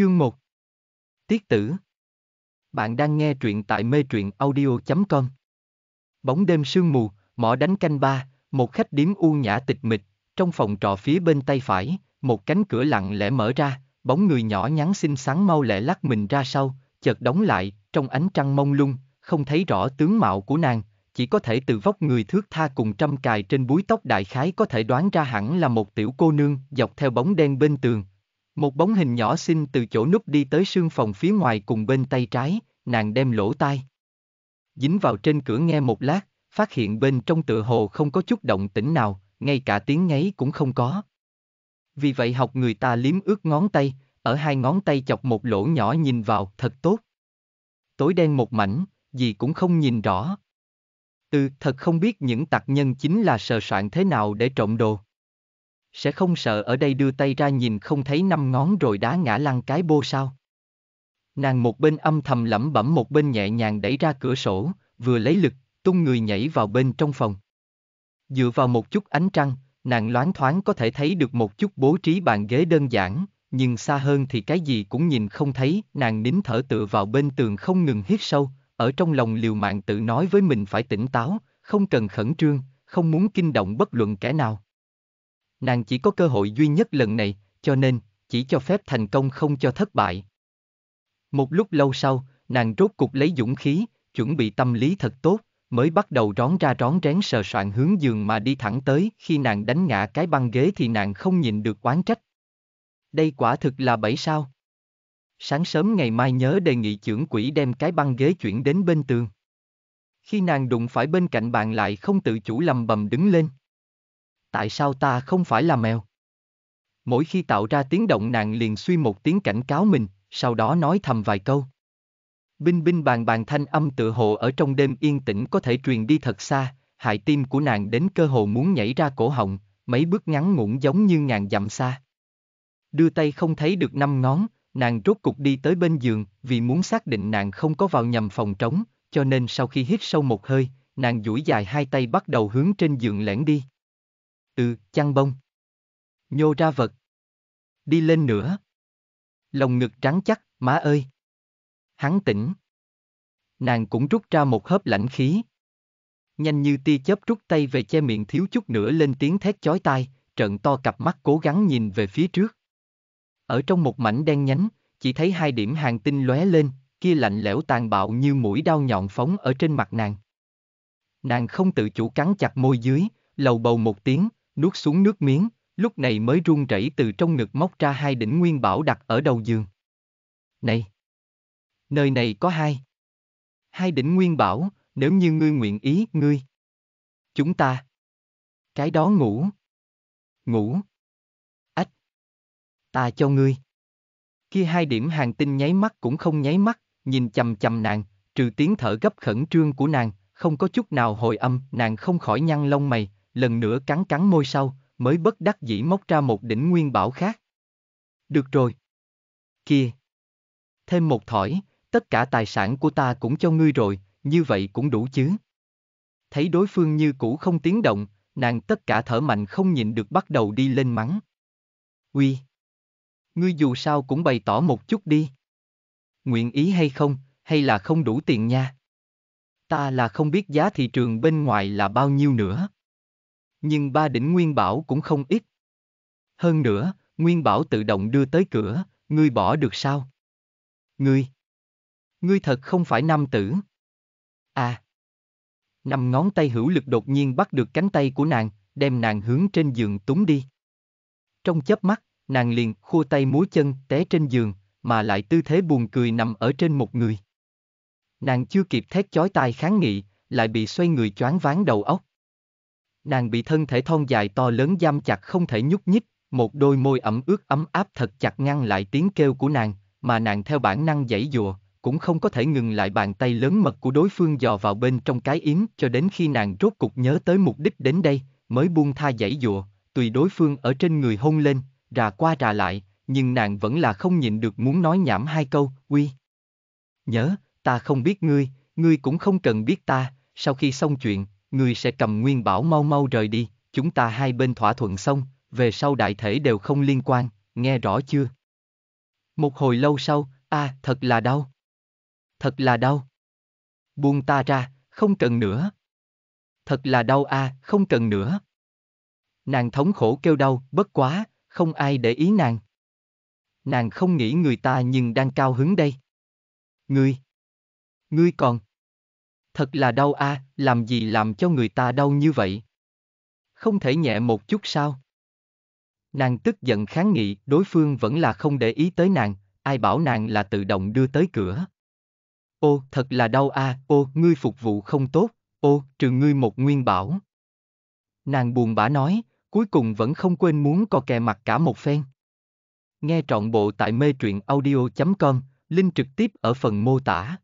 Chương 1 Tiết tử Bạn đang nghe truyện tại mê truyện audio.com Bóng đêm sương mù, mỏ đánh canh ba, một khách điếm u nhã tịch mịch, trong phòng trọ phía bên tay phải, một cánh cửa lặng lẽ mở ra, bóng người nhỏ nhắn xinh xắn mau lẹ lắc mình ra sau, chợt đóng lại, trong ánh trăng mông lung, không thấy rõ tướng mạo của nàng, chỉ có thể từ vóc người thước tha cùng trăm cài trên búi tóc đại khái có thể đoán ra hẳn là một tiểu cô nương dọc theo bóng đen bên tường, một bóng hình nhỏ xinh từ chỗ núp đi tới sương phòng phía ngoài cùng bên tay trái, nàng đem lỗ tai. Dính vào trên cửa nghe một lát, phát hiện bên trong tựa hồ không có chút động tĩnh nào, ngay cả tiếng ngáy cũng không có. Vì vậy học người ta liếm ướt ngón tay, ở hai ngón tay chọc một lỗ nhỏ nhìn vào, thật tốt. Tối đen một mảnh, gì cũng không nhìn rõ. Ừ, thật không biết những tặc nhân chính là sờ soạn thế nào để trộm đồ sẽ không sợ ở đây đưa tay ra nhìn không thấy năm ngón rồi đá ngã lăn cái bô sao. Nàng một bên âm thầm lẩm bẩm một bên nhẹ nhàng đẩy ra cửa sổ, vừa lấy lực, tung người nhảy vào bên trong phòng. Dựa vào một chút ánh trăng, nàng loáng thoáng có thể thấy được một chút bố trí bàn ghế đơn giản, nhưng xa hơn thì cái gì cũng nhìn không thấy, nàng nín thở tựa vào bên tường không ngừng hít sâu, ở trong lòng liều mạng tự nói với mình phải tỉnh táo, không cần khẩn trương, không muốn kinh động bất luận kẻ nào nàng chỉ có cơ hội duy nhất lần này, cho nên, chỉ cho phép thành công không cho thất bại. Một lúc lâu sau, nàng rốt cục lấy dũng khí, chuẩn bị tâm lý thật tốt, mới bắt đầu rón ra rón rén sờ soạn hướng giường mà đi thẳng tới, khi nàng đánh ngã cái băng ghế thì nàng không nhìn được quán trách. Đây quả thực là bảy sao? Sáng sớm ngày mai nhớ đề nghị trưởng quỹ đem cái băng ghế chuyển đến bên tường. Khi nàng đụng phải bên cạnh bạn lại không tự chủ lầm bầm đứng lên tại sao ta không phải là mèo? Mỗi khi tạo ra tiếng động nàng liền suy một tiếng cảnh cáo mình, sau đó nói thầm vài câu. Binh binh bàn bàn thanh âm tự hồ ở trong đêm yên tĩnh có thể truyền đi thật xa, hại tim của nàng đến cơ hồ muốn nhảy ra cổ họng, mấy bước ngắn ngủn giống như ngàn dặm xa. Đưa tay không thấy được năm ngón, nàng rốt cục đi tới bên giường, vì muốn xác định nàng không có vào nhầm phòng trống, cho nên sau khi hít sâu một hơi, nàng duỗi dài hai tay bắt đầu hướng trên giường lẻn đi. Ừ, chăn bông. Nhô ra vật. Đi lên nữa. Lồng ngực trắng chắc, má ơi. Hắn tỉnh. Nàng cũng rút ra một hớp lãnh khí. Nhanh như tia chớp rút tay về che miệng thiếu chút nữa lên tiếng thét chói tai, trận to cặp mắt cố gắng nhìn về phía trước. Ở trong một mảnh đen nhánh, chỉ thấy hai điểm hàng tinh lóe lên, kia lạnh lẽo tàn bạo như mũi đau nhọn phóng ở trên mặt nàng. Nàng không tự chủ cắn chặt môi dưới, lầu bầu một tiếng, nuốt xuống nước miếng, lúc này mới run rẩy từ trong ngực móc ra hai đỉnh nguyên bảo đặt ở đầu giường. Này! Nơi này có hai. Hai đỉnh nguyên bảo, nếu như ngươi nguyện ý, ngươi. Chúng ta. Cái đó ngủ. Ngủ. Ách. Ta cho ngươi. Kia hai điểm hàng tinh nháy mắt cũng không nháy mắt, nhìn chầm chầm nàng, trừ tiếng thở gấp khẩn trương của nàng, không có chút nào hồi âm, nàng không khỏi nhăn lông mày, lần nữa cắn cắn môi sau, mới bất đắc dĩ móc ra một đỉnh nguyên bảo khác. Được rồi. kia Thêm một thỏi, tất cả tài sản của ta cũng cho ngươi rồi, như vậy cũng đủ chứ. Thấy đối phương như cũ không tiếng động, nàng tất cả thở mạnh không nhịn được bắt đầu đi lên mắng. Uy. Ngươi dù sao cũng bày tỏ một chút đi. Nguyện ý hay không, hay là không đủ tiền nha. Ta là không biết giá thị trường bên ngoài là bao nhiêu nữa nhưng ba đỉnh nguyên bảo cũng không ít. Hơn nữa, nguyên bảo tự động đưa tới cửa, ngươi bỏ được sao? Ngươi! Ngươi thật không phải nam tử. À! Năm ngón tay hữu lực đột nhiên bắt được cánh tay của nàng, đem nàng hướng trên giường túng đi. Trong chớp mắt, nàng liền khua tay múa chân té trên giường, mà lại tư thế buồn cười nằm ở trên một người. Nàng chưa kịp thét chói tai kháng nghị, lại bị xoay người choáng váng đầu óc. Nàng bị thân thể thon dài to lớn giam chặt không thể nhúc nhích, một đôi môi ẩm ướt ấm áp thật chặt ngăn lại tiếng kêu của nàng, mà nàng theo bản năng giãy dụa, cũng không có thể ngừng lại bàn tay lớn mật của đối phương dò vào bên trong cái yếm cho đến khi nàng rốt cục nhớ tới mục đích đến đây, mới buông tha giãy dụa, tùy đối phương ở trên người hôn lên, rà qua rà lại, nhưng nàng vẫn là không nhịn được muốn nói nhảm hai câu, uy. Nhớ, ta không biết ngươi, ngươi cũng không cần biết ta, sau khi xong chuyện, người sẽ cầm nguyên bảo mau mau rời đi, chúng ta hai bên thỏa thuận xong, về sau đại thể đều không liên quan, nghe rõ chưa? Một hồi lâu sau, a, à, thật là đau. Thật là đau. Buông ta ra, không cần nữa. Thật là đau a, à, không cần nữa. Nàng thống khổ kêu đau, bất quá, không ai để ý nàng. Nàng không nghĩ người ta nhưng đang cao hứng đây. Ngươi. Ngươi còn. Thật là đau a, à, làm gì làm cho người ta đau như vậy? Không thể nhẹ một chút sao? Nàng tức giận kháng nghị, đối phương vẫn là không để ý tới nàng, ai bảo nàng là tự động đưa tới cửa. Ô, thật là đau a, à, ô, ngươi phục vụ không tốt, ô, trừ ngươi một nguyên bảo. Nàng buồn bã nói, cuối cùng vẫn không quên muốn co kè mặt cả một phen. Nghe trọn bộ tại mê truyện audio.com, link trực tiếp ở phần mô tả.